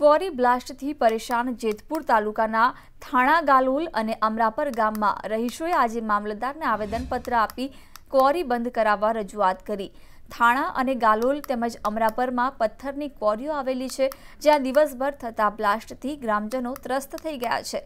quarry બ્લાસ્ટથી પરેશાન જેતપુર તાલુકાના થાણા ગાલુલ અને અમરાપર ગામમાં રહીશોએ આજે મામલતદારને આવેદનપત્ર આપી ક્વોરી બંધ કરાવવા રજૂઆત કરી થાણા અને ગાલોલ તેમજ અમરાપરમાં પથ્થરની ક્વોરીઓ આવેલી છે જ્યાં દિવસભર થતા બ્લાસ્ટથી ગ્રામજનો ત્રસ્ત થઈ ગયા છે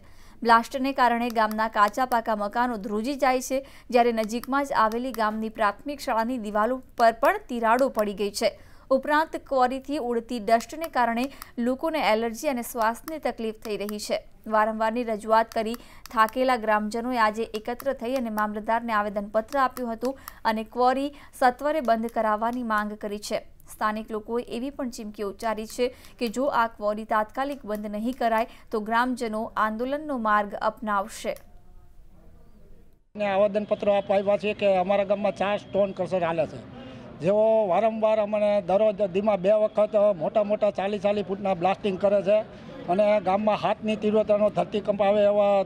બ્લાસ્ટને કારણે ગામના કાચા પાકા મકાનો ધ્રુજી જાય છે જ્યારે નજીકમાં જ આવેલી ગામની પ્રાથમિક શાળાની દિવાલો પર પણ તિરાડો પડી ગઈ છે ઉપરાંત ક્વોરીથી ઉડતી ડસ્ટને કારણે લોકોને એલર્જી અને શ્વાસની તકલીફ થઈ રહી છે વારંવારની રજૂઆત કરી થાકેલા ગ્રામજનોએ આજે એકત્ર થઈ અને મામલતદારને આવેદનપત્ર આપ્યું હતું અને ક્વોરી સત્વરે બંધ કરાવવાની માંગ કરી છે સ્થાનિક લોકોએ એવી પણ ચીમકી ઉચ્ચારી છે કે જો આ ક્વોરી તાત્કાલિક બંધ નહીં કરાય તો ગ્રામજનો આંદોલનનો માર્ગ અપનાવશે આવેદનપત્રો આપ્યા છે કે અમારા ગામમાં ચાર સ્ટોન કરસર હાલે છે જેઓ વારંવાર અમને દરરોજ ધીમા બે વખત મોટા મોટા ચાલીસ ચાલીસ ફૂટના બ્લાસ્ટિંગ કરે છે અને ગામમાં હાથની તીવ્રતાનો ધરતીકંપ આવે એવા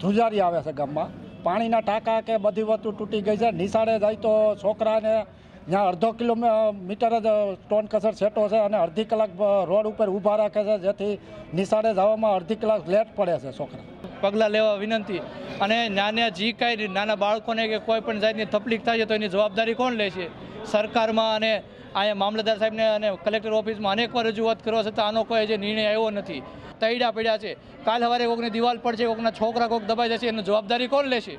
ધ્રુજારી આવે છે ગામમાં પાણીના ટાંકા કે બધી વસ્તુ તૂટી ગઈ છે નિશાળે જાય તો છોકરાને જ્યાં અડધો કિલોમીટર જ ટોન કસર છેટો છે અને અડધી કલાક રોડ ઉપર ઊભા રાખે છે જેથી નિશાળે જવામાં અડધી કલાક લેટ પડે છે છોકરા પગલાં લેવા વિનંતી અને નાના જી કાંઈ નાના બાળકોને કે કોઈ પણ જાતની તકલીફ થાય છે તો એની જવાબદારી કોણ લે છે સરકારમાં અને અહીંયા મામલતદાર સાહેબને અને કલેક્ટર ઓફિસમાં અનેકવાર રજૂઆત કરવા છતાં આનો કોઈ જે નિર્ણય આવ્યો નથી તૈડા પડ્યા છે કાલ સવારે કોઈકની દિવાલ પડશે કોઈકના છોકરા કોઈક દબાઈ જશે એની જવાબદારી કોણ લેશે